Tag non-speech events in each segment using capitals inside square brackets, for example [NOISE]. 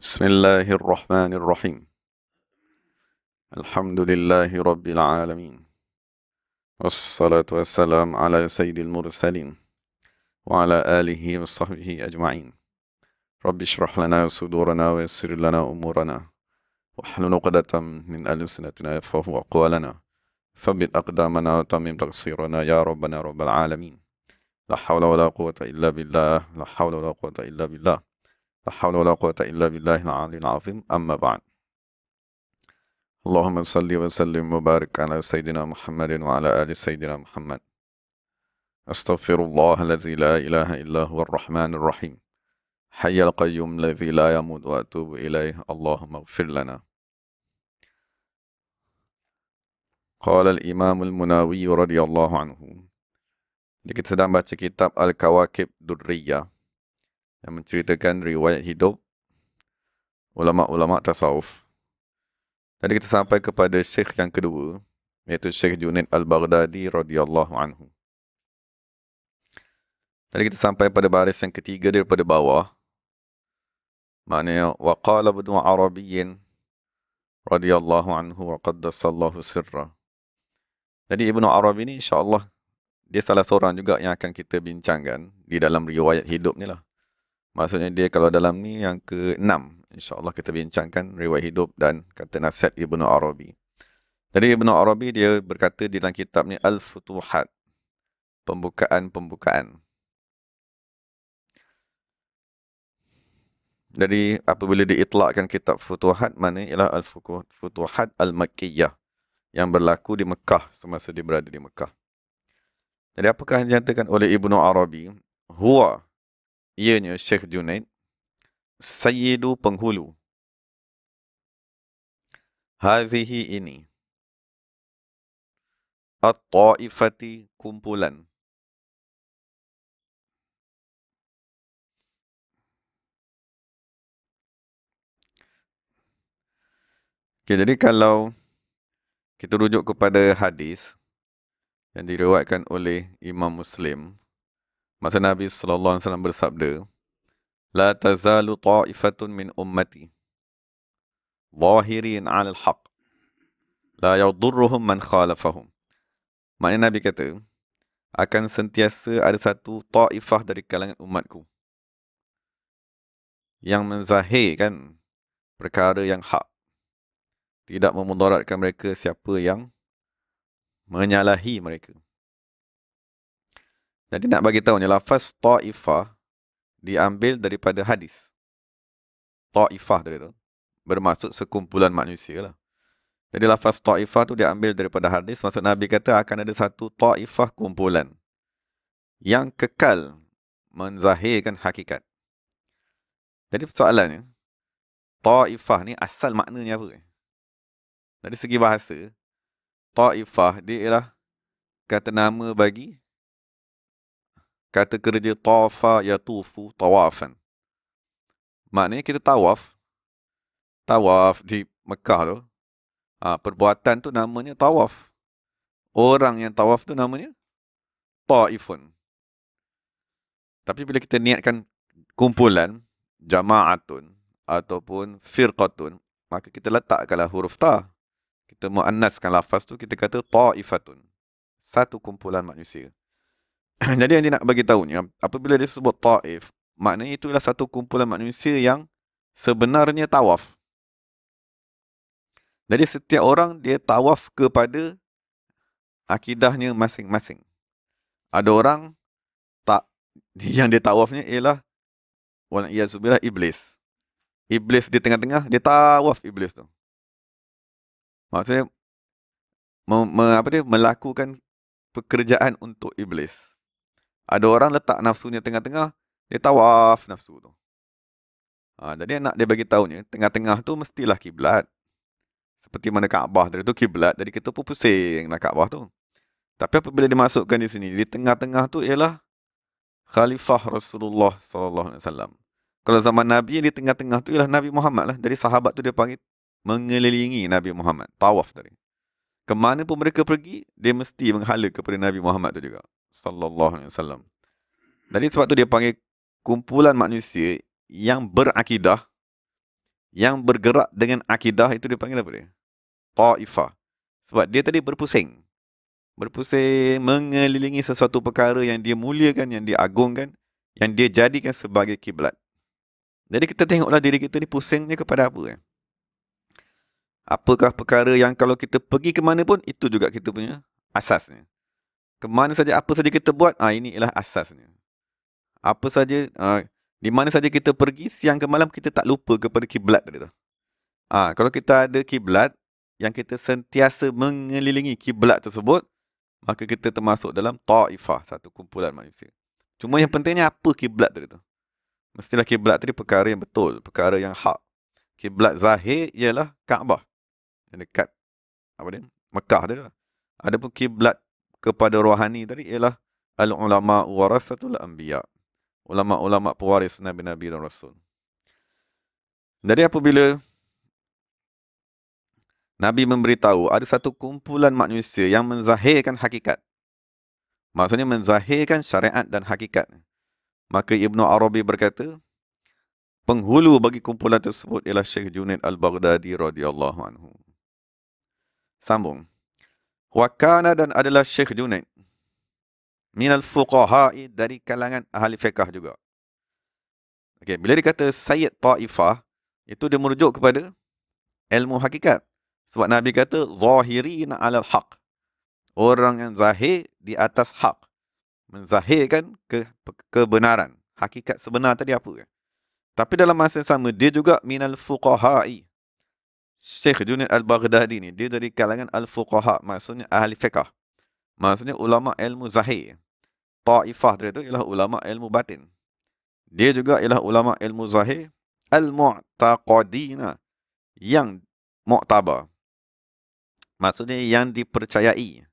بسم الله الرحمن الرحيم الحمد لله رب العالمين والصلاة والسلام على سيد المرسلين وعلى آله وصحبه أجمعين رب اشرح لنا صدورنا ويسر لنا أمورنا وحل نقدة من ألسنتنا يفقه أقوالنا ثبت أقدامنا وتمم تقصيرنا يا ربنا رب العالمين لا حول ولا قوة إلا بالله لا حول ولا قوة إلا بالله لا حول ولا قوة إلا بالله العلي العظيم أما بعد اللهم صل وسلم وبارك على سيدنا محمد وعلى آل سيدنا محمد أستغفر الله الذي لا إله إلا هو الرحمن الرحيم حي القيوم الذي لا يموت وأتوب إليه اللهم اغفر لنا قال الإمام المناوي رضي الله عنه Jadi kita sedang baca kitab Al-Kawakib yang menceritakan riwayat hidup ulama-ulama tasawuf. Tadi kita sampai kepada syekh yang kedua iaitu Syekh Junid Al-Baghdadi radhiyallahu anhu. Tadi kita sampai pada baris yang ketiga daripada bawah. Maknanya waqala ibn Arabiyyin radhiyallahu anhu wa qaddasallahu sirra. Jadi Ibnu Arabi ni insya-Allah dia salah seorang juga yang akan kita bincangkan di dalam riwayat hidup ni lah. Maksudnya dia kalau dalam ni yang ke-6 InsyaAllah kita bincangkan riwayat hidup dan kata nasihat Ibn Arabi Jadi Ibn Arabi dia berkata di dalam kitab ni Al-Futuhat Pembukaan-pembukaan Jadi apabila diitlakkan kitab Futuhat Mana ialah Al-Futuhat Al-Makiyah Yang berlaku di Mekah semasa dia berada di Mekah Jadi apakah yang dinyatakan oleh Ibn Arabi Huwa ianya Syekh Junaid Sayyidu Penghulu Hazihi ini At-Taifati Kumpulan okay, Jadi kalau kita rujuk kepada hadis yang diriwayatkan oleh Imam Muslim Masa Nabi sallallahu alaihi wasallam bersabda, "La tazalu ta'ifatun min ummati zahirin 'alal haqq, la yadurruhum man khalafahum." Maknanya Nabi kata, akan sentiasa ada satu ta'ifah dari kalangan umatku yang menzahirkan perkara yang hak. Tidak memudaratkan mereka siapa yang menyalahi mereka. Jadi nak bagi tahu ni lafaz Taifah diambil daripada hadis. Taifah tadi tu bermaksud sekumpulan manusia lah. Jadi lafaz Taifah tu diambil daripada hadis maksud Nabi kata akan ada satu Taifah kumpulan yang kekal menzahirkan hakikat. Jadi soalannya Taifah ni asal maknanya apa? Dari segi bahasa Taifah dia ialah kata nama bagi Kata kerja tawafa ya tufu tawafan. Maknanya kita tawaf. Tawaf di Mekah tu. Ha, perbuatan tu namanya tawaf. Orang yang tawaf tu namanya ta'ifun. Tapi bila kita niatkan kumpulan, jama'atun ataupun firqatun, maka kita letakkanlah huruf ta. Kita mu'annaskan lafaz tu, kita kata ta'ifatun. Satu kumpulan manusia. [COUGHS] Jadi yang dia nak bagi tahu ni apabila dia sebut taif, maknanya itulah satu kumpulan manusia yang sebenarnya tawaf. Jadi setiap orang dia tawaf kepada akidahnya masing-masing. Ada orang tak [LAUGHS] yang dia tawafnya ialah wala iblis. Iblis di tengah-tengah dia tawaf iblis tu. Maksudnya me, me, apa dia melakukan pekerjaan untuk iblis. Ada orang letak nafsunya tengah-tengah, dia tawaf nafsu tu. Ha, jadi nak dia bagi tahu ni, tengah-tengah tu mestilah kiblat. Seperti mana Kaabah tadi tu kiblat, jadi kita pun pusing nak Kaabah tu. Tapi apabila dimasukkan di sini, di tengah-tengah tu ialah Khalifah Rasulullah sallallahu alaihi wasallam. Kalau zaman Nabi yang di tengah-tengah tu ialah Nabi Muhammad lah. Jadi sahabat tu dia panggil mengelilingi Nabi Muhammad, tawaf tadi. Kemana pun mereka pergi, dia mesti menghala kepada Nabi Muhammad tu juga sallallahu alaihi wasallam. Jadi sebab tu dia panggil kumpulan manusia yang berakidah yang bergerak dengan akidah itu dipanggil apa dia? Taifah. Sebab dia tadi berpusing. Berpusing mengelilingi sesuatu perkara yang dia muliakan, yang dia agungkan, yang dia jadikan sebagai kiblat. Jadi kita tengoklah diri kita ni pusingnya kepada apa kan? Apakah perkara yang kalau kita pergi ke mana pun itu juga kita punya asasnya. Kemana saja, apa saja kita buat, ah ini ialah asasnya. Apa saja, ah, di mana saja kita pergi, siang ke malam kita tak lupa kepada kiblat tadi tu. Ah, kalau kita ada kiblat yang kita sentiasa mengelilingi kiblat tersebut, maka kita termasuk dalam ta'ifah, satu kumpulan manusia. Cuma yang pentingnya apa kiblat tadi tu? Mestilah kiblat tadi perkara yang betul, perkara yang hak. Kiblat zahir ialah Kaabah. Yang dekat apa dia? Mekah tadi Ada pun kiblat kepada rohani tadi ialah al ulama warasatul anbiya ulama-ulama pewaris nabi-nabi dan rasul jadi apabila nabi memberitahu ada satu kumpulan manusia yang menzahirkan hakikat maksudnya menzahirkan syariat dan hakikat maka ibnu arabi berkata penghulu bagi kumpulan tersebut ialah Syekh Junid Al-Baghdadi radhiyallahu anhu. Sambung. Wakana dan adalah Syekh Junaid. min Minal fuqaha'i dari kalangan ahli fiqah juga. Okey, bila dia Sayyid Ta'ifah, itu dia merujuk kepada ilmu hakikat. Sebab Nabi kata, Zahirina al haq. Orang yang zahir di atas hak. Menzahirkan ke, kebenaran. Hakikat sebenar tadi apa? Tapi dalam masa yang sama, dia juga minal fuqaha'i. Syekh Junid Al-Baghdadi ni, dia dari kalangan Al-Fuqaha, maksudnya Ahli Fiqah. Maksudnya ulama ilmu zahir. Ta'ifah dia tu ialah ulama ilmu batin. Dia juga ialah ulama ilmu zahir. Al-Mu'taqadina. Yang mu'tabar. Maksudnya yang dipercayai.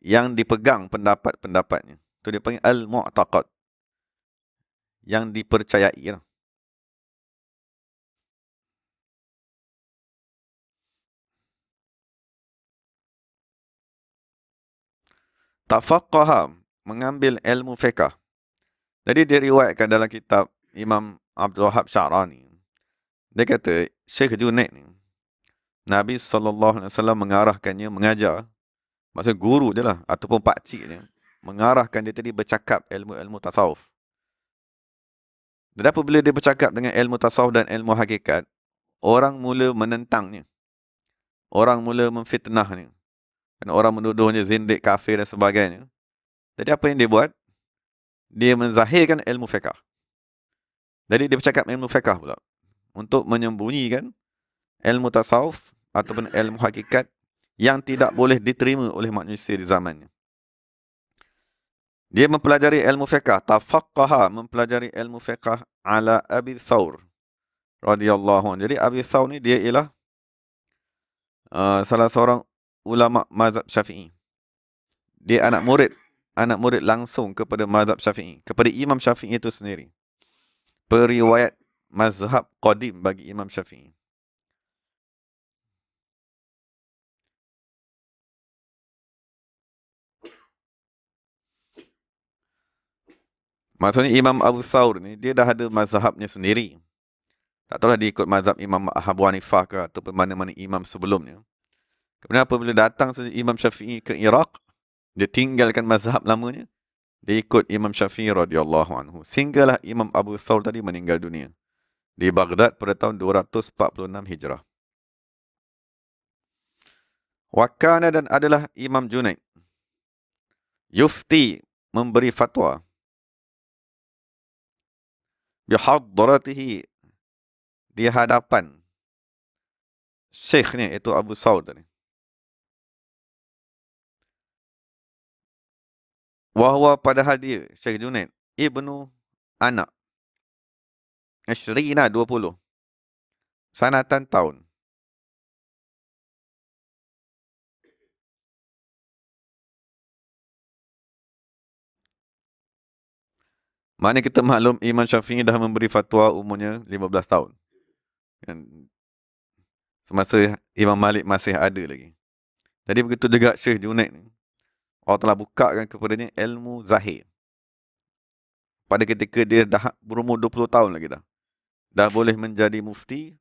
Yang dipegang pendapat-pendapatnya. tu dia panggil Al-Mu'taqad. Yang dipercayai. Lah. tafaqqaha mengambil ilmu fiqh. Jadi diriwayatkan dalam kitab Imam Abdul Wahab Syarani. Dia kata Syekh Junaid ni Nabi sallallahu alaihi wasallam mengarahkannya mengajar maksud guru dia lah ataupun pak cik dia mengarahkan dia tadi bercakap ilmu-ilmu tasawuf. Dan apabila dia bercakap dengan ilmu tasawuf dan ilmu hakikat, orang mula menentangnya. Orang mula memfitnahnya. Dan orang menuduhnya zindik, kafir dan sebagainya. Jadi apa yang dia buat? Dia menzahirkan ilmu fiqah. Jadi dia bercakap ilmu fiqah pula. Untuk menyembunyikan ilmu tasawuf ataupun ilmu hakikat yang tidak boleh diterima oleh manusia di zamannya. Dia mempelajari ilmu fiqah. Tafakkaha mempelajari ilmu fiqah ala Abi Thawr. Radiyallahu anhu. Jadi Abi Thawr ni dia ialah uh, salah seorang ulama mazhab Syafi'i. Dia anak [LAUGHS] murid, anak murid langsung kepada mazhab Syafi'i, kepada Imam Syafi'i itu sendiri. Periwayat mazhab qadim bagi Imam Syafi'i. Maksudnya Imam Abu Thawr ni, dia dah ada mazhabnya sendiri. Tak tahulah dia ikut mazhab Imam Abu Hanifah ke ataupun mana-mana imam sebelumnya. Kemudian apabila datang Imam Syafi'i ke Iraq, dia tinggalkan mazhab lamanya. Dia ikut Imam Syafi'i radhiyallahu anhu. Sehinggalah Imam Abu Thawr tadi meninggal dunia. Di Baghdad pada tahun 246 Hijrah. Wakana dan adalah Imam Junaid. Yufti memberi fatwa. Bihadaratihi di hadapan Syekhnya iaitu Abu Saud tadi. Wahwa padahal dia Syekh Junaid Ibnu Anak Ashrina 20 Sanatan tahun Mana kita maklum Imam Syafi'i dah memberi fatwa umurnya 15 tahun. Dan semasa Imam Malik masih ada lagi. Jadi begitu juga Syekh Junaid ni. Allah telah bukakan dia ilmu zahir. Pada ketika dia dah berumur 20 tahun lagi dah. Dah boleh menjadi mufti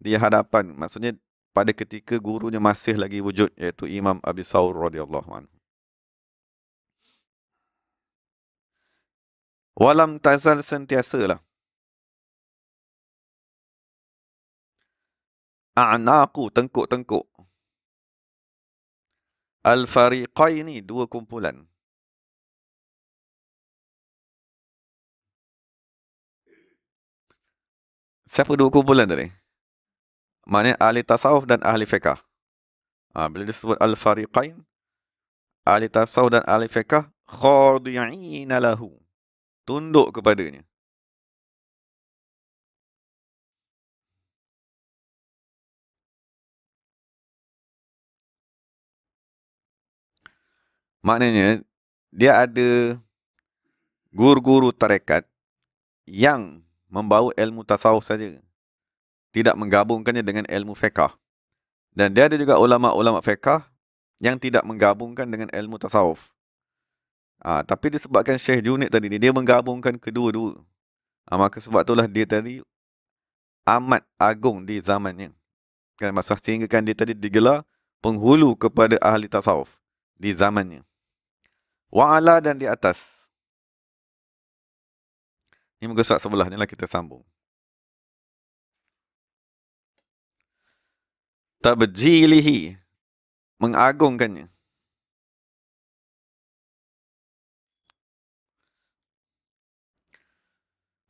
di hadapan. Maksudnya pada ketika gurunya masih lagi wujud iaitu Imam Abi Saur radhiyallahu anhu. Walam tazal sentiasa lah. A'naku tengkuk-tengkuk. Al-Fariqaini, dua kumpulan. Siapa dua kumpulan tadi? Maknanya ahli tasawuf dan ahli fiqah. Ha, bila disebut Al-Fariqain, ahli tasawuf dan ahli fiqah, khadu'ina lahu. Tunduk kepadanya. Maknanya dia ada guru-guru tarekat yang membawa ilmu tasawuf saja. Tidak menggabungkannya dengan ilmu fiqah. Dan dia ada juga ulama-ulama fiqah yang tidak menggabungkan dengan ilmu tasawuf. Ha, tapi disebabkan Syekh Junid tadi ni, dia menggabungkan kedua-dua. Ha, maka sebab itulah dia tadi amat agung di zamannya. Kan, maksudnya sehingga kan dia tadi digelar penghulu kepada ahli tasawuf di zamannya wa'ala dan di atas. Ini muka surat sebelah ni lah kita sambung. Tabjilihi. Mengagungkannya.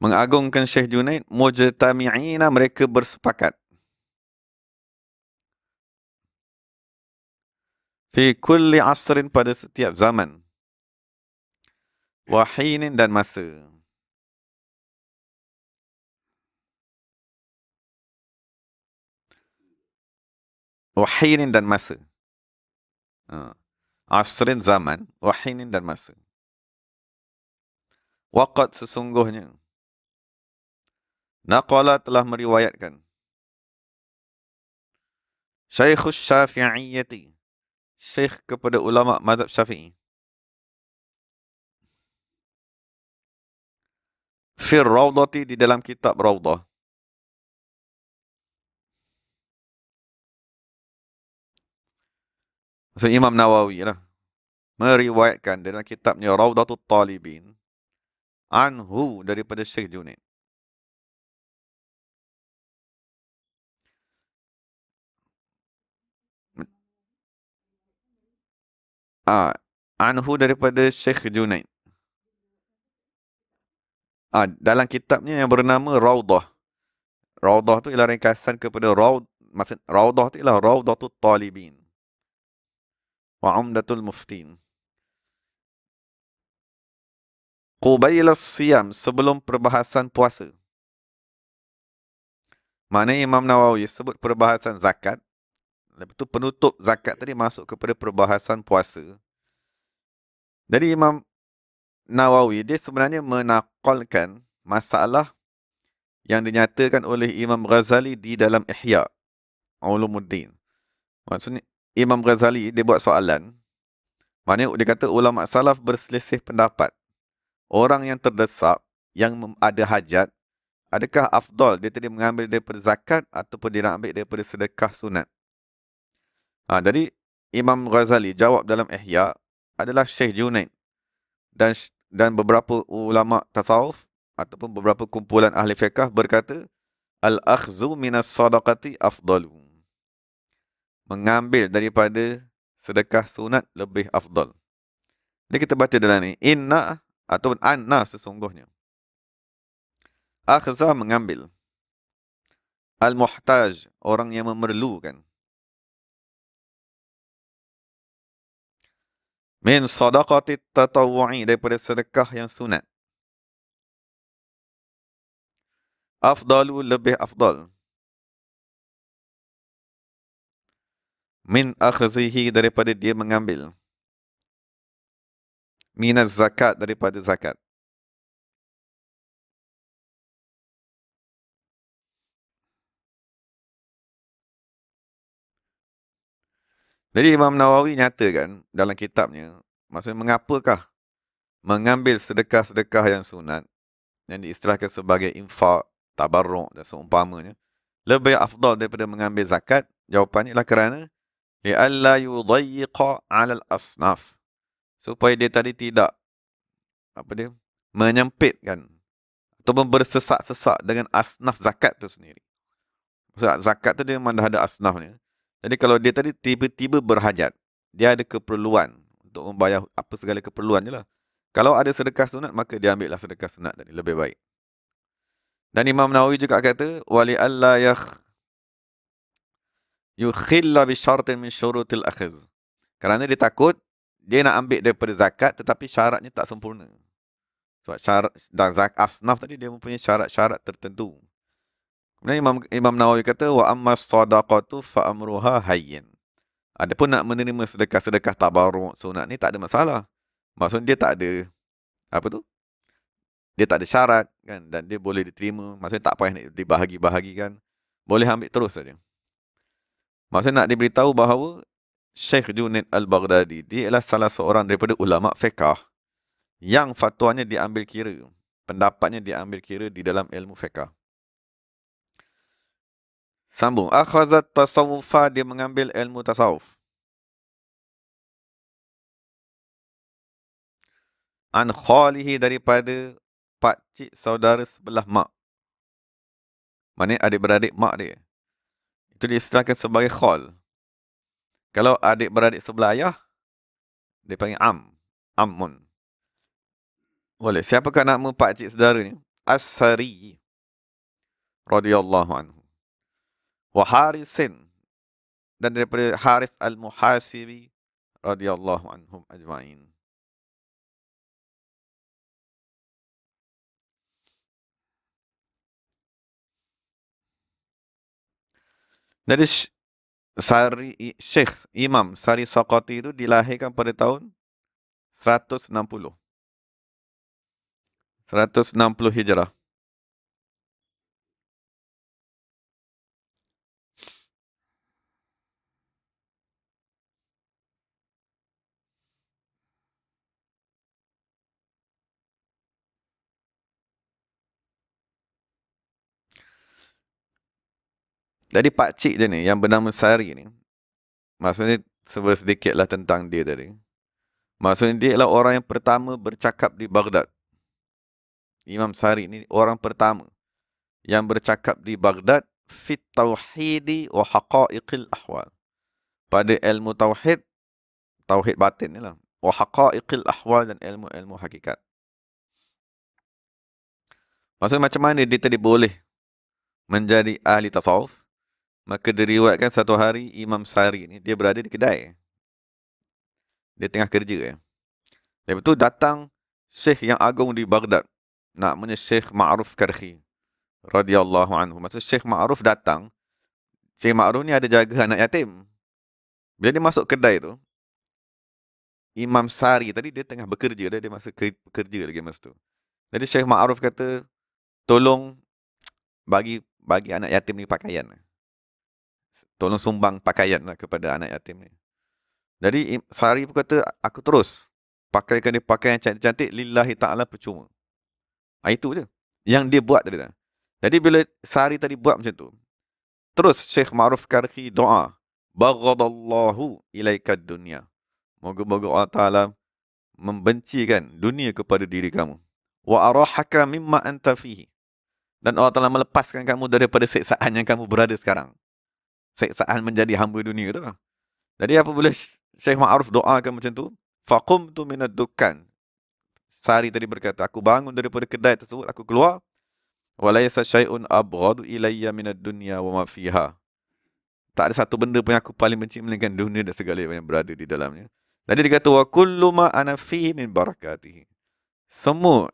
Mengagungkan Syekh Junaid. Mujtami'ina mereka bersepakat. Fi kulli asrin pada setiap zaman. Ya. Wahinin dan masa. Wahinin dan masa. Uh, ha. asrin zaman. Wahinin dan masa. Waqat sesungguhnya. Naqala telah meriwayatkan. Syekhus Syafi'iyati. Syekh kepada ulama mazhab Syafi'i. fir raudati di dalam kitab raudah so imam nawawi lah meriwayatkan dalam kitabnya raudatul talibin anhu daripada syekh junid ah anhu daripada syekh Junaid ha, dalam kitabnya yang bernama Raudah. Raudah tu ialah ringkasan kepada Raud maksud Raudah tu ialah Raudatul Talibin. Wa Umdatul Muftin. Qubayla Siyam sebelum perbahasan puasa. Mana Imam Nawawi sebut perbahasan zakat. Lepas tu penutup zakat tadi masuk kepada perbahasan puasa. Jadi Imam Nawawi dia sebenarnya menakolkan masalah yang dinyatakan oleh Imam Ghazali di dalam Ihya Ulumuddin. Maksudnya Imam Ghazali dia buat soalan. Maknanya dia kata ulama salaf berselisih pendapat. Orang yang terdesak yang ada hajat Adakah Afdal dia tadi mengambil daripada zakat ataupun dia nak ambil daripada sedekah sunat? Ha, jadi Imam Ghazali jawab dalam Ihya adalah Syekh Junaid. Dan dan beberapa ulama tasawuf ataupun beberapa kumpulan ahli fiqah berkata al-akhzu minas sadaqati afdalu. Mengambil daripada sedekah sunat lebih afdal. Ini kita baca dalam ni inna ataupun anna sesungguhnya. Akhza mengambil. Al-muhtaj orang yang memerlukan. min sadaqati tatawwu'i daripada sedekah yang sunat afdalu lebih afdal min akhzihi daripada dia mengambil min zakat daripada zakat Jadi Imam Nawawi nyatakan dalam kitabnya, maksudnya mengapakah mengambil sedekah-sedekah yang sunat, yang diistilahkan sebagai infak, tabarruk dan seumpamanya, lebih afdal daripada mengambil zakat? Jawapannya ialah kerana, لِأَلَّا يُضَيِّقَ al asnaf Supaya dia tadi tidak apa dia menyempitkan atau bersesak-sesak dengan asnaf zakat tu sendiri. Maksudnya, zakat tu dia memang dah ada asnafnya. Jadi kalau dia tadi tiba-tiba berhajat, dia ada keperluan untuk membayar apa segala keperluannya lah. Kalau ada sedekah sunat, maka dia ambillah sedekah sunat tadi. Lebih baik. Dan Imam Nawawi juga kata, Wali Allah yakh yukhilla bisyartin min syurutil akhiz. Kerana dia takut, dia nak ambil daripada zakat, tetapi syaratnya tak sempurna. Sebab syarat, dan zakat asnaf tadi, dia mempunyai syarat-syarat tertentu. Kemudian Imam, Imam Nawawi kata wa amma sadaqatu fa amruha hayyin. Adapun nak menerima sedekah-sedekah tabarruk sunat ni tak ada masalah. Maksudnya dia tak ada apa tu? Dia tak ada syarat kan dan dia boleh diterima. Maksudnya tak payah nak dibahagi-bahagikan. Boleh ambil terus saja. Maksudnya nak diberitahu bahawa Syekh Junid Al-Baghdadi dia ialah salah seorang daripada ulama fiqh yang fatwanya diambil kira, pendapatnya diambil kira di dalam ilmu fiqh. Sambung. Akhazat tasawufa, dia mengambil ilmu tasawuf. An khalihi daripada pakcik saudara sebelah mak. Maksudnya adik-beradik mak dia. Itu diistilahkan sebagai khal. Kalau adik-beradik sebelah ayah, dia panggil am. Ammun. Boleh. Siapakah nama pakcik saudara ni? Asari. Radiyallahu anhu wa harisin dan daripada haris al-muhasibi radhiyallahu anhum ajmain Jadi Sari Syekh Imam Sari Sokoti itu dilahirkan pada tahun 160. 160 Hijrah. Jadi pakcik dia ni yang bernama Sari ni Maksudnya sebut sedikit lah tentang dia tadi Maksudnya dia adalah orang yang pertama bercakap di Baghdad Imam Sari ni orang pertama Yang bercakap di Baghdad Fit tauhidi wa haqa'iqil ahwal Pada ilmu tauhid Tauhid batin ni lah Wa haqa'iqil ahwal dan ilmu-ilmu hakikat Maksudnya macam mana dia tadi boleh Menjadi ahli tasawuf Maka diriwayatkan satu hari Imam Sari ni dia berada di kedai. Dia tengah kerja ya. Lepas tu datang Syekh yang agung di Baghdad. Namanya Syekh Ma'ruf Karhi. radhiyallahu anhu. Maksudnya Syekh Ma'ruf datang. Syekh Ma'ruf ni ada jaga anak yatim. Bila dia masuk kedai tu. Imam Sari tadi dia tengah bekerja. Dia, dia masuk kerja lagi masa tu. Jadi Syekh Ma'ruf kata. Tolong bagi bagi anak yatim ni pakaian tolong sumbang pakaian lah kepada anak yatim ni. Jadi Sari pun kata, aku terus pakaikan dia pakaian cantik-cantik, lillahi ta'ala percuma. Ha, itu je. Yang dia buat tadi. Tak? Jadi bila Sari tadi buat macam tu, terus Syekh Ma'ruf Karki doa, Baghadallahu ilaika dunia. Moga-moga Allah Ta'ala membencikan dunia kepada diri kamu. Wa arahaka mimma anta Dan Allah Ta'ala melepaskan kamu daripada seksaan yang kamu berada sekarang seksaan menjadi hamba dunia tu Jadi apa boleh Syekh Ma'ruf doakan macam tu? Faqum tu minat dukan. Sari tadi berkata, aku bangun daripada kedai tersebut, aku keluar. Walaysa syai'un abghadu ilayya minat dunia wa mafiha. Tak ada satu benda pun yang aku paling benci melainkan dunia dan segala yang berada di dalamnya. Jadi dia kata, wa kullu ma ana fihi min barakatihi. Semua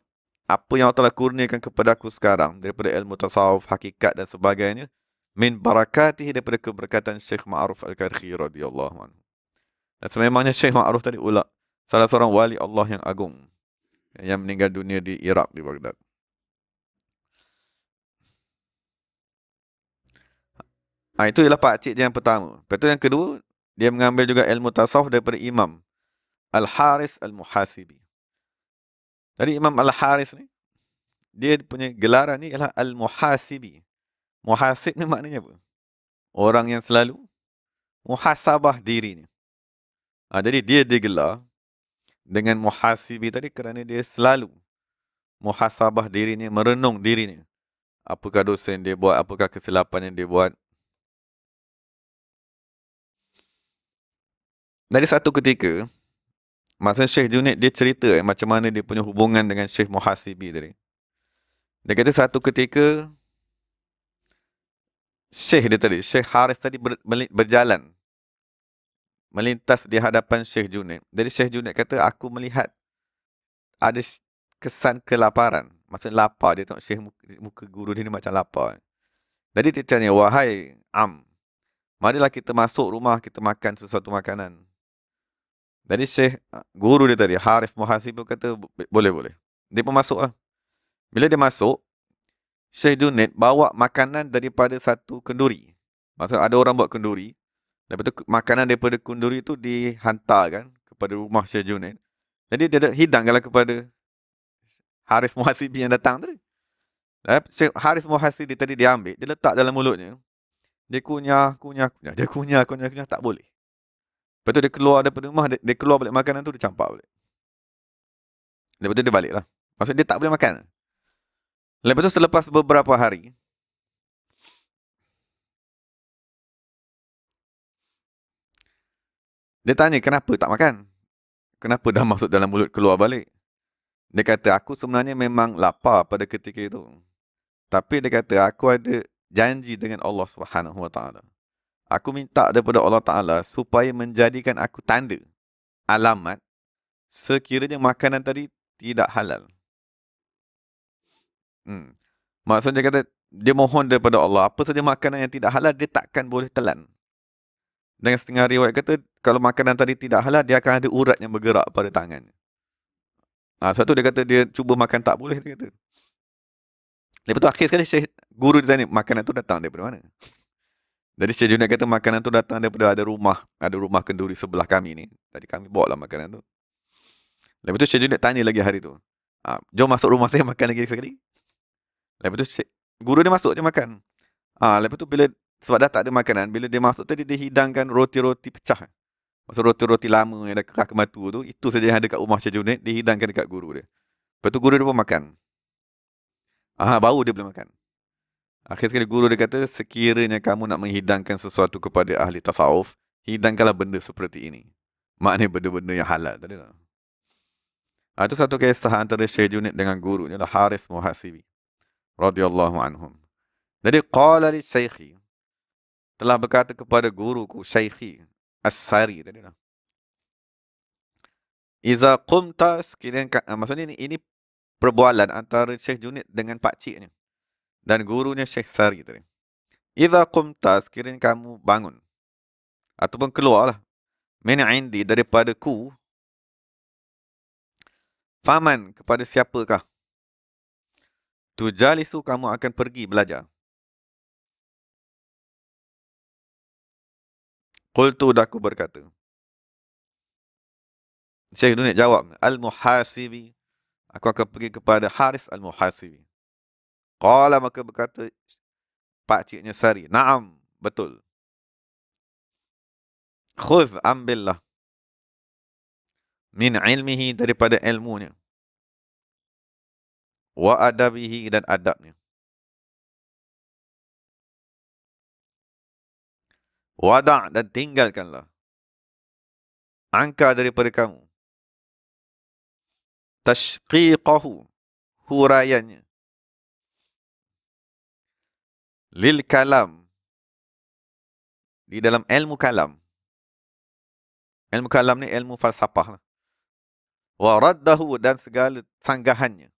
apa yang Allah telah kurniakan kepada aku sekarang daripada ilmu tasawuf, hakikat dan sebagainya min barakatih daripada keberkatan Syekh Ma'ruf Al-Karhi radhiyallahu anhu. Dan sememangnya Syekh Ma'ruf tadi ulak salah seorang wali Allah yang agung yang meninggal dunia di Iraq di Baghdad. Ha, itu ialah pak cik dia yang pertama. Betul yang kedua, dia mengambil juga ilmu tasawuf daripada Imam Al-Haris Al-Muhasibi. Jadi Imam Al-Haris ni, dia punya gelaran ni ialah Al-Muhasibi. Muhasib ni maknanya apa? Orang yang selalu muhasabah dirinya. Ha, jadi dia digelar dengan muhasibi tadi kerana dia selalu muhasabah dirinya, merenung dirinya. Apakah dosa yang dia buat, apakah kesilapan yang dia buat. Dari satu ketika, masa Syekh Junid dia cerita eh, macam mana dia punya hubungan dengan Syekh Muhasibi tadi. Dia kata satu ketika, Syekh dia tadi, Syekh Haris tadi ber, berjalan melintas di hadapan Syekh Junaid. Jadi Syekh Junaid kata, aku melihat ada kesan kelaparan. Maksudnya lapar dia tengok Syekh muka guru dia ni macam lapar. Jadi dia tanya, wahai Am, marilah kita masuk rumah, kita makan sesuatu makanan. Jadi Syekh, guru dia tadi, Haris Muhasib kata, boleh-boleh. Dia pun masuk lah. Bila dia masuk, Syekh Junaid bawa makanan daripada satu kenduri. Maksud ada orang buat kenduri. Lepas tu makanan daripada kenduri tu dihantar kan kepada rumah Syekh Junaid. Jadi dia hidangkanlah kepada Haris Muhasibi yang datang tadi. Eh, Syekh Haris Muhasibi tadi dia ambil, dia letak dalam mulutnya. Dia kunyah, kunyah, kunyah. Dia kunyah, kunyah, kunyah. Tak boleh. Lepas tu dia keluar daripada rumah, dia, dia keluar balik makanan tu, dia campak balik. Lepas tu dia balik lah. Maksud dia tak boleh makan. Lepas tu selepas beberapa hari Dia tanya kenapa tak makan? Kenapa dah [LAUGHS] masuk dalam mulut keluar balik? Dia kata aku sebenarnya memang lapar pada ketika itu. Tapi dia kata aku ada janji dengan Allah Subhanahu Wa Aku minta daripada Allah Taala supaya menjadikan aku tanda alamat sekiranya makanan tadi tidak halal. Hmm. Maksudnya kata dia mohon daripada Allah apa saja makanan yang tidak halal dia takkan boleh telan. Dengan setengah riwayat kata kalau makanan tadi tidak halal dia akan ada urat yang bergerak pada tangannya. Ah ha, satu dia kata dia cuba makan tak boleh dia kata. Lepas tu akhir sekali Syekh guru dia tanya makanan tu datang daripada mana? Jadi Syekh Junaid kata makanan tu datang daripada ada rumah, ada rumah kenduri sebelah kami ni. Tadi kami bawa lah makanan tu. Lepas tu Syekh Junaid tanya lagi hari tu. Ha, jom masuk rumah saya makan lagi sekali. Lepas tu cik, guru dia masuk dia makan. Ah ha, lepas tu bila sebab dah tak ada makanan, bila dia masuk tadi dia hidangkan roti-roti pecah. Maksud roti-roti lama yang dah kerah kematu tu, itu saja yang ada kat rumah Cik Junid, dihidangkan dekat guru dia. Lepas tu guru dia pun makan. Ah ha, baru dia boleh makan. Akhir sekali guru dia kata, sekiranya kamu nak menghidangkan sesuatu kepada ahli tasawuf, hidangkanlah benda seperti ini. Maknanya benda-benda yang halal. Tadi lah. Ha, itu satu kisah antara Syed Junid dengan gurunya lah Haris Muhasibi radhiyallahu anhum. Jadi qala li syaikhi telah berkata kepada guruku syaikhi As-Sari tadi lah. Iza qumta sekiranya eh, maksudnya ini, ini perbualan antara Syekh Junid dengan pak ciknya dan gurunya Syekh Sari tadi. Iza qumta sekiranya kamu bangun ataupun keluarlah min indi daripada ku Faman kepada siapakah Jalisu kamu akan pergi belajar. Qultu daku berkata. Syekh Dunia jawab. Al-Muhasibi. Aku akan pergi kepada Haris Al-Muhasibi. Qala maka berkata. Pakciknya ciknya sari. Naam. Betul. Khuz ambillah. Min ilmihi daripada ilmunya wa adabihi dan adabnya. Wada' dan tinggalkanlah. Angka daripada kamu. Tashqiqahu. Hurayanya. Lil kalam. Di dalam ilmu kalam. Ilmu kalam ni ilmu falsafah lah. Wa raddahu dan segala sanggahannya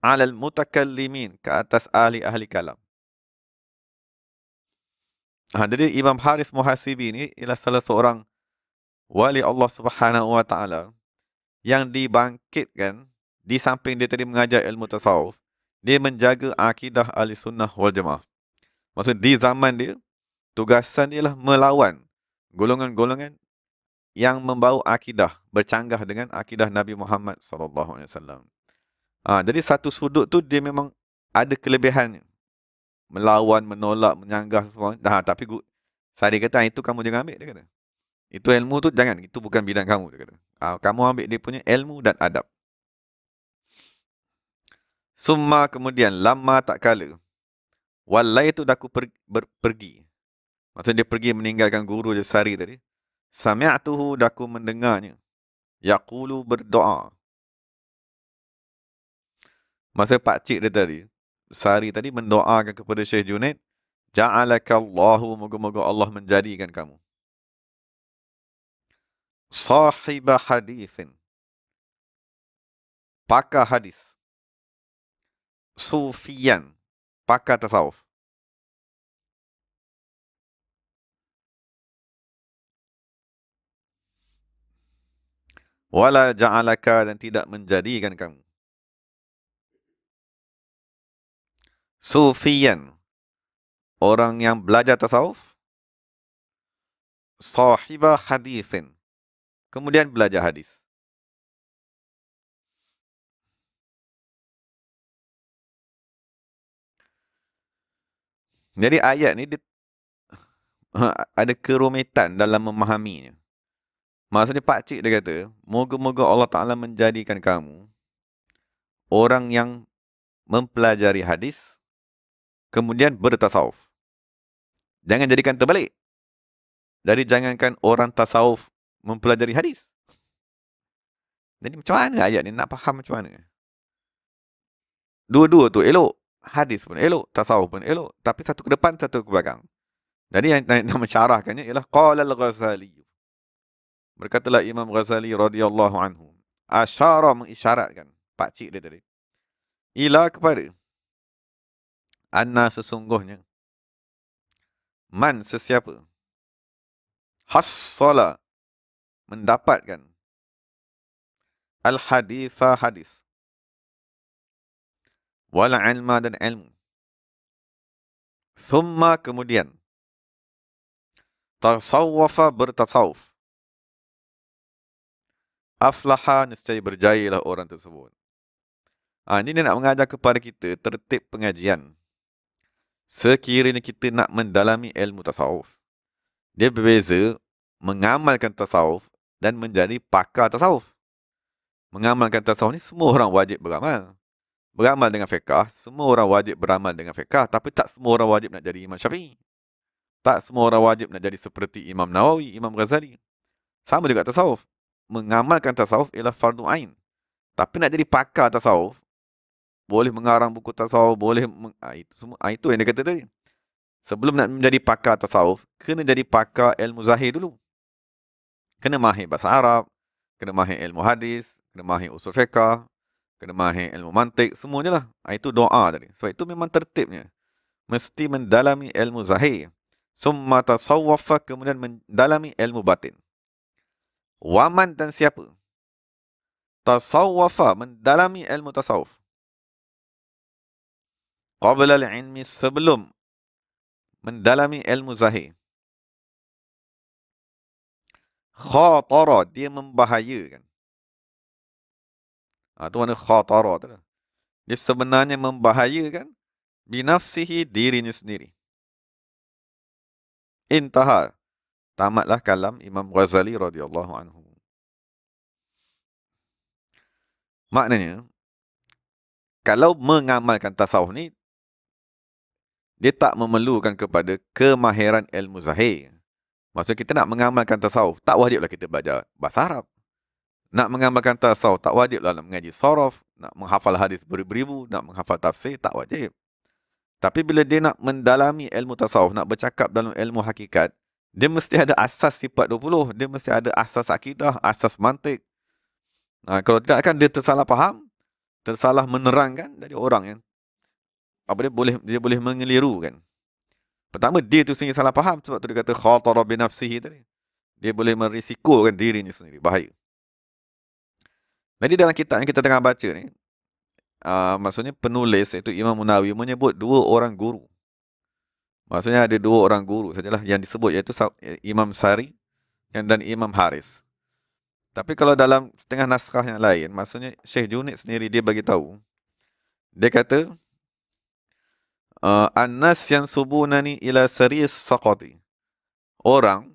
alal mutakallimin ke atas ahli ahli kalam. Ha, jadi Imam Haris Muhasibi ini ialah salah seorang wali Allah Subhanahu Wa Taala yang dibangkitkan di samping dia tadi mengajar ilmu tasawuf. Dia menjaga akidah ahli sunnah wal jamaah. Maksud di zaman dia, tugasan dia lah melawan golongan-golongan yang membawa akidah bercanggah dengan akidah Nabi Muhammad sallallahu alaihi wasallam. Ha, jadi satu sudut tu dia memang ada kelebihan melawan, menolak, menyanggah semua. Ah, tapi gu, saya kata ah, itu kamu jangan ambil dia kata. Itu ilmu tu jangan, itu bukan bidang kamu dia kata. Ha, kamu ambil dia punya ilmu dan adab. Summa kemudian lama tak kala. Walai itu dah aku per, ber, pergi. Maksudnya dia pergi meninggalkan guru je sehari tadi. Sami'atuhu dah aku mendengarnya. Yaqulu berdoa masa pak cik dia tadi sari tadi mendoakan kepada Syekh Junaid ja'alakallahu moga-moga Allah menjadikan kamu sahiba hadis, pakar hadis sufian pakar tasawuf wala ja'alaka dan tidak menjadikan kamu Sufian Orang yang belajar tasawuf Sahibah hadisin Kemudian belajar hadis Jadi ayat ni dia, [LAUGHS] ada kerumitan dalam memahaminya. Maksudnya Pak Cik dia kata, moga-moga Allah Ta'ala menjadikan kamu orang yang mempelajari hadis, kemudian bertasawuf. Jangan jadikan terbalik. Jadi jangankan orang tasawuf mempelajari hadis. Jadi macam mana ayat ni nak faham macam mana? Dua-dua tu elok. Hadis pun elok. Tasawuf pun elok. Tapi satu ke depan, satu ke belakang. Jadi yang nak mencarahkannya ialah Qala al-Ghazali. Berkatalah Imam Ghazali radhiyallahu anhu. Asyara mengisyaratkan pakcik dia tadi. Ila kepada Ana sesungguhnya Man sesiapa Hassala Mendapatkan Al-haditha hadis Wal ilma dan ilmu Thumma kemudian Tasawwafa bertasawuf Aflaha niscaya berjaya lah orang tersebut. Ha, ini dia nak mengajar kepada kita tertib pengajian sekiranya kita nak mendalami ilmu tasawuf. Dia berbeza mengamalkan tasawuf dan menjadi pakar tasawuf. Mengamalkan tasawuf ni semua orang wajib beramal. Beramal dengan fiqah, semua orang wajib beramal dengan fiqah. Tapi tak semua orang wajib nak jadi Imam Syafi'i. Tak semua orang wajib nak jadi seperti Imam Nawawi, Imam Ghazali. Sama juga tasawuf. Mengamalkan tasawuf ialah fardu ain. Tapi nak jadi pakar tasawuf, boleh mengarang buku tasawuf, boleh meng- ha, itu semua. Ha, itu yang dia kata tadi. Sebelum nak menjadi pakar tasawuf, kena jadi pakar ilmu zahir dulu. Kena mahir bahasa Arab, kena mahir ilmu hadis, kena mahir usul fiqah, kena mahir ilmu mantik, semuanya lah. Ha, itu doa tadi. So itu memang tertibnya. Mesti mendalami ilmu zahir. Summa tasawwafa kemudian mendalami ilmu batin. Waman dan siapa? Tasawwafa mendalami ilmu tasawuf qabla al-ilmi sebelum mendalami ilmu zahir. Khatara, dia membahayakan. Ha, itu mana khatara tu. Dia sebenarnya membahayakan binafsihi dirinya sendiri. Intaha. Tamatlah kalam Imam Ghazali radhiyallahu anhu. Maknanya, kalau mengamalkan tasawuf ni, dia tak memerlukan kepada kemahiran ilmu zahir. Maksudnya kita nak mengamalkan tasawuf, tak wajiblah kita belajar bahasa Arab. Nak mengamalkan tasawuf, tak wajiblah nak mengaji sorof, nak menghafal hadis beribu-ribu, nak menghafal tafsir, tak wajib. Tapi bila dia nak mendalami ilmu tasawuf, nak bercakap dalam ilmu hakikat, dia mesti ada asas sifat 20, dia mesti ada asas akidah, asas mantik. Nah, kalau tidak kan dia tersalah faham, tersalah menerangkan dari orang yang apa dia boleh dia boleh mengeliru kan. Pertama dia tu sendiri salah faham sebab tu dia kata khatara bi nafsihi tadi. Dia boleh merisikokan dirinya sendiri bahaya. Jadi dalam kitab yang kita tengah baca ni uh, maksudnya penulis iaitu Imam Munawi menyebut dua orang guru. Maksudnya ada dua orang guru sajalah yang disebut iaitu Imam Sari kan dan Imam Haris. Tapi kalau dalam setengah naskah yang lain, maksudnya Syekh Junid sendiri dia bagi tahu. Dia kata, Anas eh, annas yang subunani ialah saris saqati orang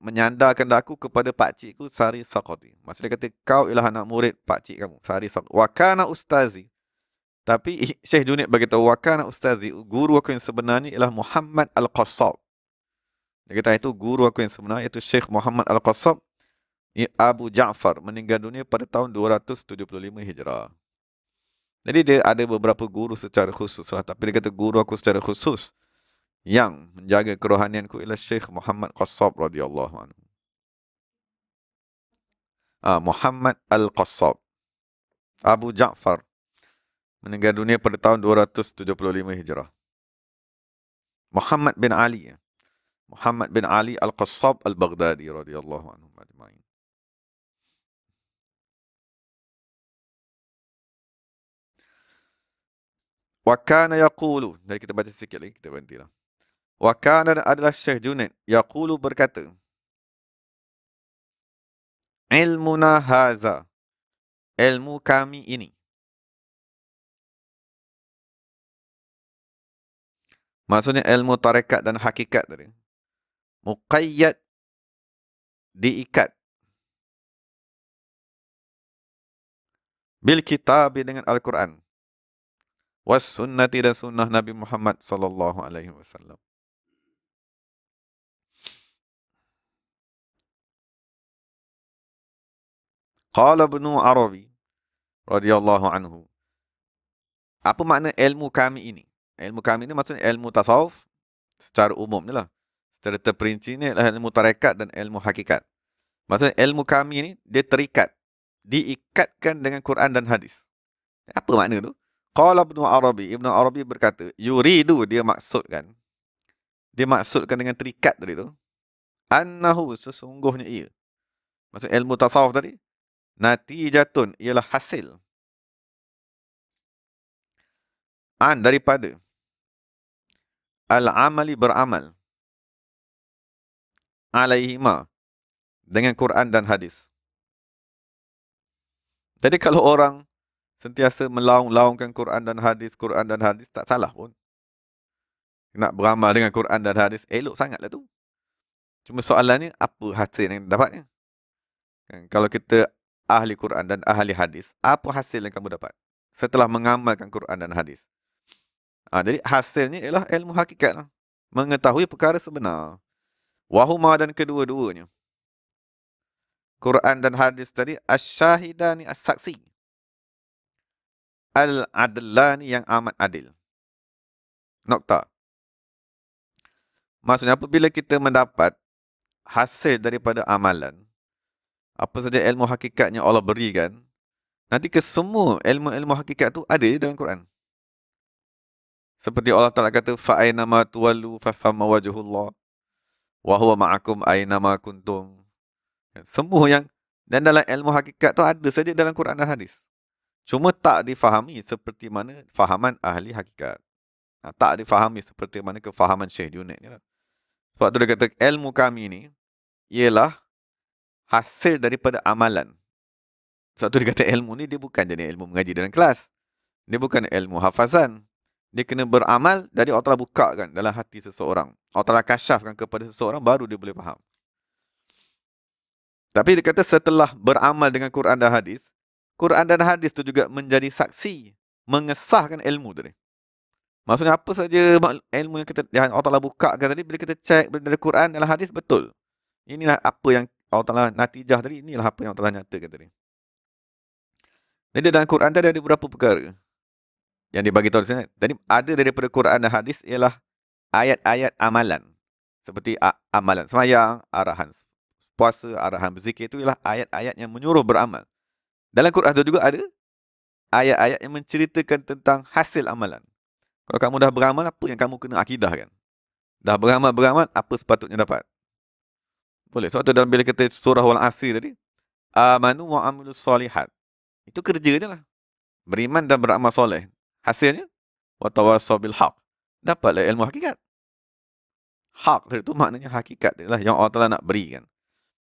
menyandarkan aku kepada pak cikku sari saqati maksudnya kata kau ialah anak murid pak cik kamu sari saqati Wakana kana ustazi tapi [LAUGHS] Syekh Junid beritahu, wakana kana ustazi guru aku yang sebenarnya ialah Muhammad al qasab dia kata ah, itu guru aku yang sebenarnya iaitu Syekh Muhammad al qasab Abu Ja'far meninggal dunia pada tahun 275 Hijrah. Jadi dia ada beberapa guru secara khusus lah. Tapi dia kata guru aku secara khusus yang menjaga kerohanianku ialah Syekh Muhammad Qassab radhiyallahu anhu. Ah, Muhammad Al-Qassab. Abu Ja'far. Meninggal dunia pada tahun 275 Hijrah. Muhammad bin Ali. Muhammad bin Ali Al-Qassab Al-Baghdadi radhiyallahu anhu. Majmain. Wakana kana yaqulu. Jadi kita baca sikit lagi kita berhentilah. Wa kana adalah Syekh Junaid yaqulu berkata. Ilmuna haza. Ilmu kami ini. Maksudnya ilmu tarekat dan hakikat tadi. Muqayyad diikat. Bil kitab dengan Al-Quran was sunnati dan sunnah Nabi Muhammad sallallahu alaihi wasallam. Qala Ibnu Arabi radhiyallahu anhu. Apa makna ilmu kami ini? Ilmu kami ini maksudnya ilmu tasawuf secara umum lah. Secara terperinci ni adalah ilmu tarekat dan ilmu hakikat. Maksudnya ilmu kami ini dia terikat. Diikatkan dengan Quran dan hadis. Apa makna tu? Qala Ibn Arabi, Ibn Arabi berkata, yuridu dia maksudkan dia maksudkan dengan terikat tadi tu annahu sesungguhnya ia. Maksud ilmu tasawuf tadi natijatun ialah hasil an daripada al-amali beramal alaihi ma dengan Quran dan hadis. Jadi kalau orang sentiasa melaung-laungkan Quran dan hadis, Quran dan hadis, tak salah pun. Nak beramal dengan Quran dan hadis, elok sangatlah tu. Cuma soalannya, apa hasil yang dapatnya? Kan, kalau kita ahli Quran dan ahli hadis, apa hasil yang kamu dapat setelah mengamalkan Quran dan hadis? Ha, jadi hasilnya ialah ilmu hakikat. Lah. Mengetahui perkara sebenar. Wahuma dan kedua-duanya. Quran dan hadis tadi, asyahidani as-saksi. as asaksi. as al-adlan yang amat adil. Nokta. Maksudnya apabila kita mendapat hasil daripada amalan, apa saja ilmu hakikatnya Allah berikan, nanti kesemua ilmu-ilmu hakikat tu ada dalam Quran. Seperti Allah Taala kata fa aina ma tuwallu fa thamma wajhullah wa huwa kuntum. Semua yang dan dalam ilmu hakikat tu ada saja dalam Quran dan hadis. Cuma tak difahami seperti mana fahaman ahli hakikat. Ha, tak difahami seperti mana kefahaman Syekh Junaid ni lah. Sebab tu dia kata ilmu kami ni ialah hasil daripada amalan. Sebab tu dia kata ilmu ni dia bukan jadi ilmu mengaji dalam kelas. Dia bukan ilmu hafazan. Dia kena beramal dari Allah Ta'ala buka kan dalam hati seseorang. Allah Ta'ala kasyafkan kepada seseorang baru dia boleh faham. Tapi dia kata setelah beramal dengan Quran dan hadis, Quran dan hadis tu juga menjadi saksi mengesahkan ilmu tadi. Maksudnya apa saja ilmu yang kita yang Allah Taala kan tadi bila kita cek dari Quran dan hadis betul. Inilah apa yang Allah Taala natijah tadi, inilah apa yang Allah Taala nyatakan tadi. Jadi dalam Quran tadi ada beberapa perkara yang dibagi tahu di sini. Tadi ada daripada Quran dan hadis ialah ayat-ayat amalan. Seperti amalan semayang, arahan puasa, arahan berzikir itu ialah ayat-ayat yang menyuruh beramal. Dalam Quran tu juga ada ayat-ayat yang menceritakan tentang hasil amalan. Kalau kamu dah beramal, apa yang kamu kena akidah kan? Dah beramal-beramal, apa sepatutnya dapat? Boleh. Sebab tu dalam bila kata surah Al-Asri tadi, Amanu wa amilu salihat. Itu kerja je lah. Beriman dan beramal soleh. Hasilnya, wa tawassaw bil haq. Dapatlah ilmu hakikat. Hak itu maknanya hakikat dia lah yang Allah Ta'ala nak beri kan.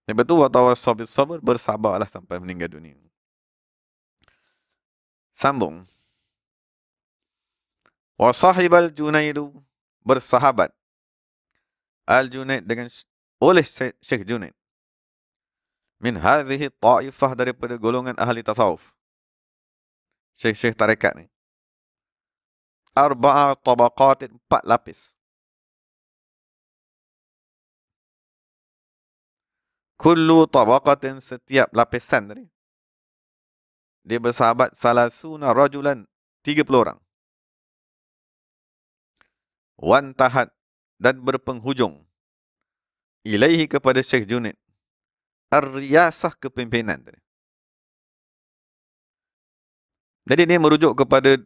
Lepas tu, wa tawassaw bil sabar, bersabarlah sampai meninggal dunia. Sambung. Wa sahibal Junaidu bersahabat. Al-Junaid dengan oleh Syekh Junaid. Min hadhihi ta'ifah daripada golongan ahli tasawuf. Syekh-syekh tarekat ni. Arba'a tabaqat empat lapis. Kullu tabaqatin setiap lapisan tadi dia bersahabat salasuna rajulan 30 orang. Wan tahat dan berpenghujung ilaihi kepada Syekh Junid ar-riyasah kepimpinan tadi. Jadi ini merujuk kepada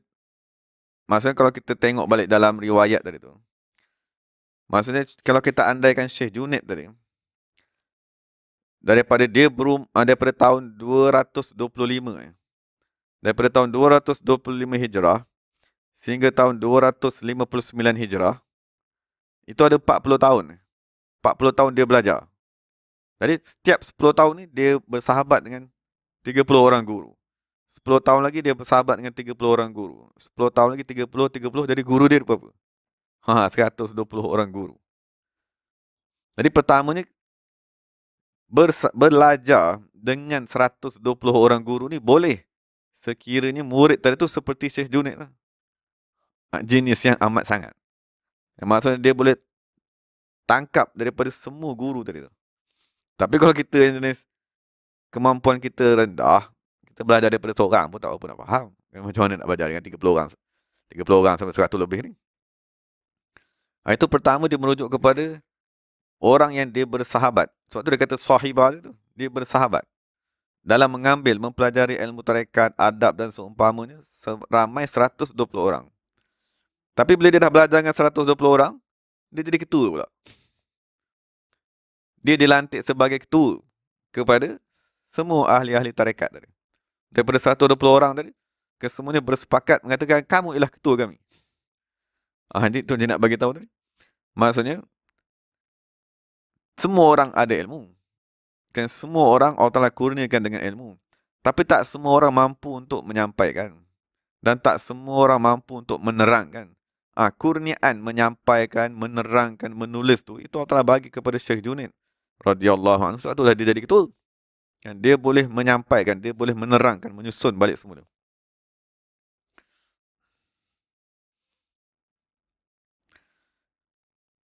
maksudnya kalau kita tengok balik dalam riwayat tadi tu. Maksudnya kalau kita andaikan Syekh Junid tadi daripada dia berum, daripada tahun 225 eh, daripada tahun 225 Hijrah sehingga tahun 259 Hijrah itu ada 40 tahun 40 tahun dia belajar jadi setiap 10 tahun ni dia bersahabat dengan 30 orang guru 10 tahun lagi dia bersahabat dengan 30 orang guru 10 tahun lagi 30 30 jadi guru dia berapa [LAUGHS] ha 120 orang guru jadi pertamanya bersa- belajar dengan 120 orang guru ni boleh sekiranya murid tadi tu seperti Syekh Junid lah. Ha, genius yang amat sangat. Maksudnya dia boleh tangkap daripada semua guru tadi tu. Tapi kalau kita yang jenis kemampuan kita rendah, kita belajar daripada seorang pun tak apa nak faham. macam mana nak belajar dengan 30 orang. 30 orang sampai 100 lebih ni. Ha, itu pertama dia merujuk kepada orang yang dia bersahabat. Sebab tu dia kata sahibah tu. Dia bersahabat dalam mengambil mempelajari ilmu tarekat, adab dan seumpamanya ramai 120 orang. Tapi bila dia dah belajar dengan 120 orang, dia jadi ketua pula. Dia dilantik sebagai ketua kepada semua ahli-ahli tarekat tadi. Daripada 120 orang tadi, kesemuanya bersepakat mengatakan kamu ialah ketua kami. Ah, ini tu dia nak bagi tahu tadi. Maksudnya semua orang ada ilmu kan semua orang Allah Ta'ala kurniakan dengan ilmu. Tapi tak semua orang mampu untuk menyampaikan. Dan tak semua orang mampu untuk menerangkan. Ah ha, kurniaan menyampaikan, menerangkan, menulis tu itu Allah Ta'ala bagi kepada Syekh Junid. Radiyallahu anhu. Satu dah dia jadi ketua. Kan, dia boleh menyampaikan, dia boleh menerangkan, menyusun balik semula.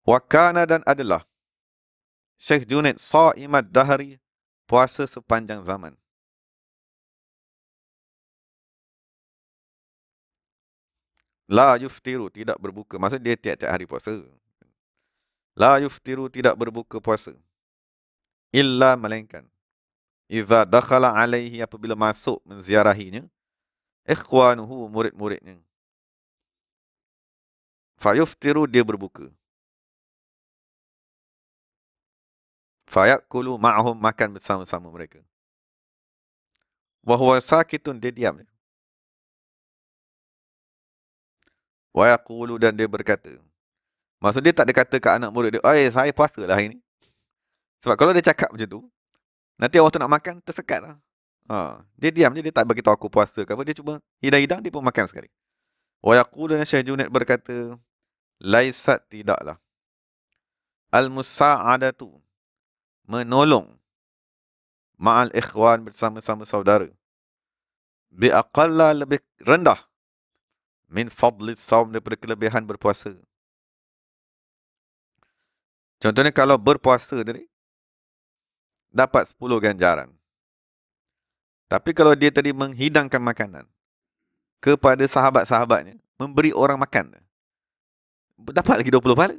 Wakana dan adalah Sheikh Junaid Sa'imad Dahari puasa sepanjang zaman. La yuftiru tidak berbuka. Maksud dia tiap-tiap hari puasa. La yuftiru tidak berbuka puasa. Illa melainkan. Iza dakhala alaihi apabila masuk menziarahinya. Ikhwanuhu murid-muridnya. Fayuftiru dia berbuka. Fayakulu ma'hum makan bersama-sama mereka. Wahuwa sakitun, dia diam. Wayakulu dan dia berkata. Maksud dia tak ada kata ke anak murid dia, eh saya puasa lah ini. Sebab kalau dia cakap macam tu, nanti orang tu nak makan, tersekat lah. Ha. Dia diam je, dia tak beritahu aku puasa ke apa. Dia cuba, hidang-hidang, dia pun makan sekali. Wayakulu dan Syekh Junaid berkata, Laisat tidaklah. Al-Musa'adatu menolong ma'al ikhwan bersama-sama saudara bi aqalla lebih rendah min fadli saum daripada kelebihan berpuasa contohnya kalau berpuasa tadi dapat 10 ganjaran tapi kalau dia tadi menghidangkan makanan kepada sahabat-sahabatnya memberi orang makan dapat lagi 20 pahala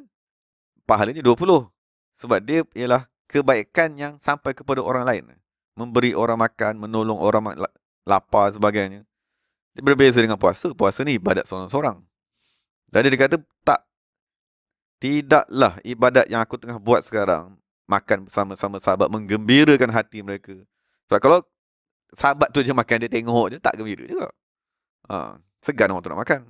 pahalanya 20 sebab dia ialah kebaikan yang sampai kepada orang lain. Memberi orang makan, menolong orang lapar sebagainya. Dia berbeza dengan puasa. Puasa ni ibadat seorang-seorang. Jadi dia kata, tak. Tidaklah ibadat yang aku tengah buat sekarang. Makan bersama-sama sahabat, menggembirakan hati mereka. Sebab kalau sahabat tu je makan, dia tengok je, tak gembira juga. Ha, segan orang tu nak makan.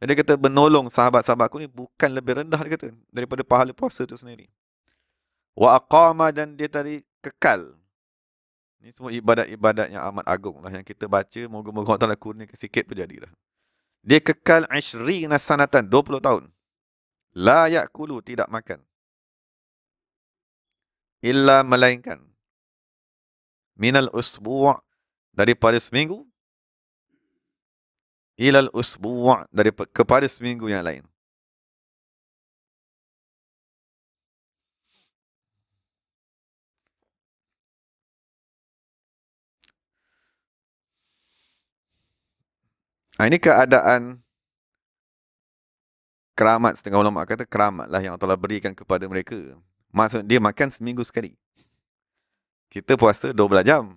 Jadi dia kata, menolong sahabat-sahabat aku ni bukan lebih rendah, dia kata, daripada pahala puasa tu sendiri wa aqama dan dia tadi kekal. Ini semua ibadat-ibadat yang amat agung lah yang kita baca. Moga-moga Allah Ta'ala kurniakan sikit pun jadilah. Dia kekal ishri nasanatan 20 tahun. La yakulu tidak makan. Illa melainkan. Minal usbu' daripada seminggu. Ilal usbu' daripada kepada seminggu yang lain. Ha, ini keadaan keramat setengah ulama kata keramat lah yang Allah berikan kepada mereka. Maksud dia makan seminggu sekali. Kita puasa 12 jam.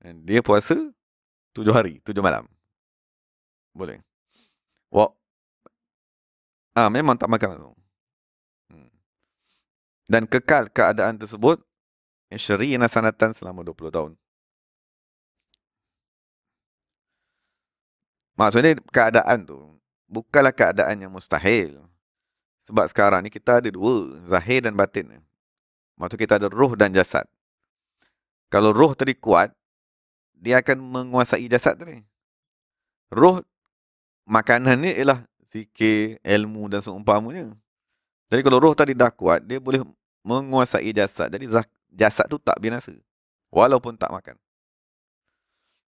Dan dia puasa 7 hari, 7 malam. Boleh. Wah. Ha, ah, memang tak makan langsung. Hmm. Dan kekal keadaan tersebut. Syari sanatan selama 20 tahun. Maksudnya keadaan tu bukanlah keadaan yang mustahil. Sebab sekarang ni kita ada dua, zahir dan batin. Maksudnya kita ada roh dan jasad. Kalau roh tadi kuat, dia akan menguasai jasad tadi. Roh makanan ni ialah zikir, ilmu dan seumpamanya. Jadi kalau roh tadi dah kuat, dia boleh menguasai jasad. Jadi jasad tu tak binasa. Walaupun tak makan.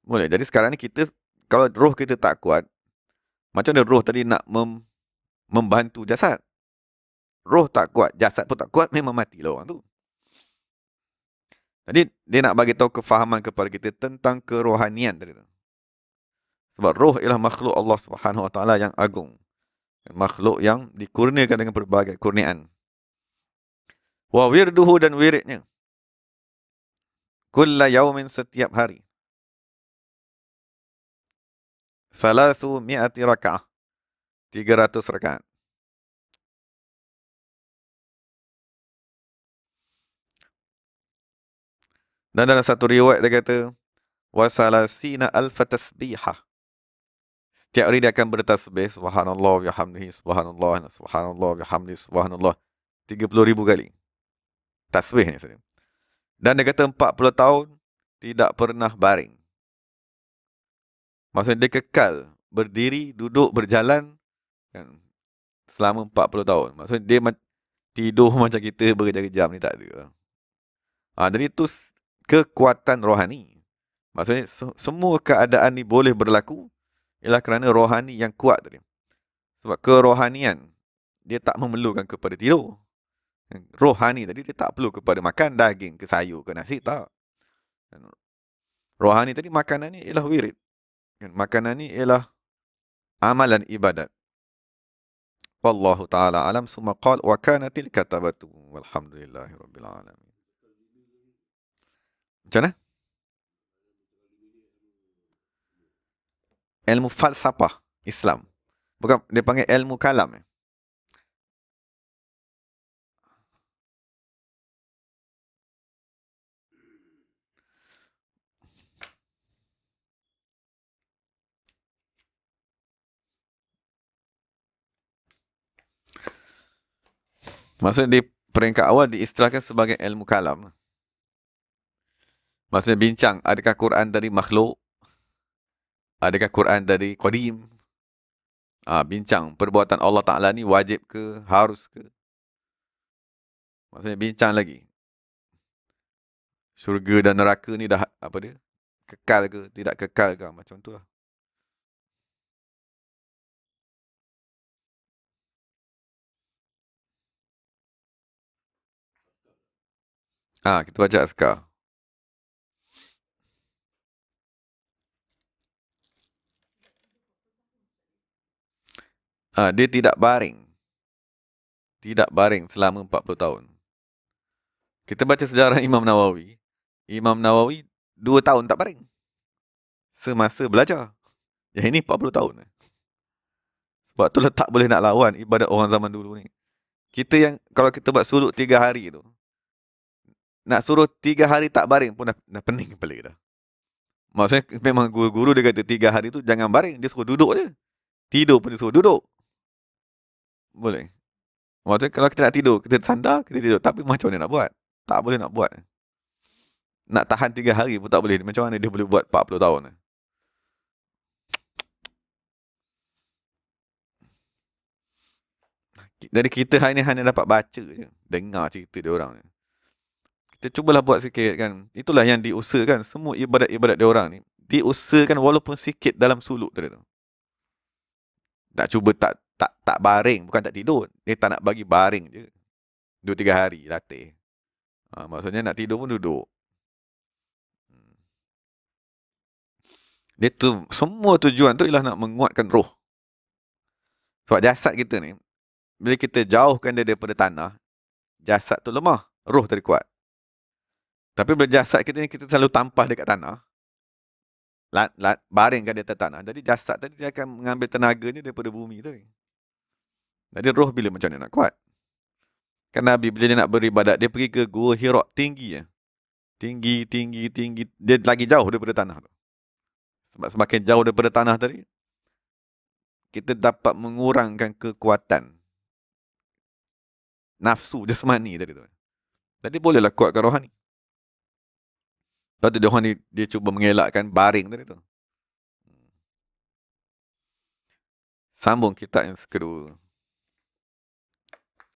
Boleh. Jadi sekarang ni kita kalau roh kita tak kuat, macam mana roh tadi nak mem, membantu jasad? Roh tak kuat, jasad pun tak kuat, memang matilah orang tu. Jadi dia nak bagi tahu kefahaman kepada kita tentang kerohanian tadi tu. Sebab roh ialah makhluk Allah Subhanahu Wa Taala yang agung. Makhluk yang dikurniakan dengan berbagai kurnian. Wa wirduhu dan wiridnya. Kulla yaumin setiap hari. Salasu mi'ati raka'ah. 300 rakaat. Dan dalam satu riwayat dia kata, Wasalasina alfa tasbihah. Setiap hari dia akan bertasbih, Subhanallah, Alhamdulillah, Subhanallah, Subhanallah, Alhamdulillah, Subhanallah. 30 ribu kali. Tasbih ni. Dan dia kata 40 tahun, tidak pernah baring. Maksudnya dia kekal berdiri, duduk, berjalan kan, selama 40 tahun. Maksudnya dia ma- tidur [LAUGHS] macam kita berkejam jam ni tak ada. Ha, jadi itu kekuatan rohani. Maksudnya se- semua keadaan ni boleh berlaku ialah kerana rohani yang kuat tadi. Sebab kerohanian dia tak memerlukan kepada tidur. Kan, rohani tadi dia tak perlu kepada makan daging ke sayur ke nasi tak. Kan, rohani tadi makanan ni ialah wirid. Kan? makanan ni ialah amalan ibadat. Wallahu taala alam summa qala wa kanatil katabatu walhamdulillahi rabbil alamin. Macam mana? Ilmu falsafah Islam. Bukan dia panggil ilmu kalam. Eh? Maksudnya di peringkat awal diistilahkan sebagai ilmu kalam. Maksudnya bincang adakah Quran dari makhluk? Adakah Quran dari Qadim? ha, bincang perbuatan Allah Ta'ala ni wajib ke? Harus ke? Maksudnya bincang lagi. Surga dan neraka ni dah apa dia? Kekal ke? Tidak kekal ke? Macam tu lah. Ah, ha, kita baca askar. Ha, ah, dia tidak baring. Tidak baring selama 40 tahun. Kita baca sejarah [LAUGHS] Imam Nawawi. Imam Nawawi 2 tahun tak baring. Semasa belajar. Yang ini 40 tahun. Sebab tu letak lah boleh nak lawan ibadat orang zaman dulu ni. Kita yang, kalau kita buat suluk 3 hari tu, nak suruh tiga hari tak baring pun dah, dah pening kepala dah. Maksudnya memang guru-guru dia kata tiga hari tu jangan baring. Dia suruh duduk je. Tidur pun dia suruh duduk. Boleh. Maksudnya kalau kita nak tidur, kita sandar, kita tidur. Tapi macam mana nak buat? Tak boleh nak buat. Nak tahan tiga hari pun tak boleh. Macam mana dia boleh buat 40 tahun? Jadi kita hari ni hanya dapat baca je. Dengar cerita dia orang je kita cubalah buat sikit kan itulah yang diusahakan semua ibadat-ibadat dia orang ni diusahakan walaupun sikit dalam suluk tu tak cuba tak tak tak baring bukan tak tidur dia tak nak bagi baring je dua tiga hari latih ha, maksudnya nak tidur pun duduk hmm. dia tu semua tujuan tu ialah nak menguatkan roh sebab jasad kita ni bila kita jauhkan dia daripada tanah jasad tu lemah roh tadi kuat tapi bila jasad kita ni kita selalu tampah dekat tanah. Lat, lat, baring kat atas tanah. Jadi jasad tadi dia akan mengambil tenaganya daripada bumi tu. Jadi roh bila macam mana nak kuat? Kan Nabi bila dia nak beribadat, dia pergi ke Gua Hirok tinggi ya. Tinggi, tinggi, tinggi. Dia lagi jauh daripada tanah tu. Sebab semakin jauh daripada tanah tadi, kita dapat mengurangkan kekuatan nafsu jasmani tadi tu. Jadi bolehlah kuatkan rohani. Lepas tu dia orang ni dia cuba mengelakkan baring tadi tu. Hmm. Sambung kitab yang kedua.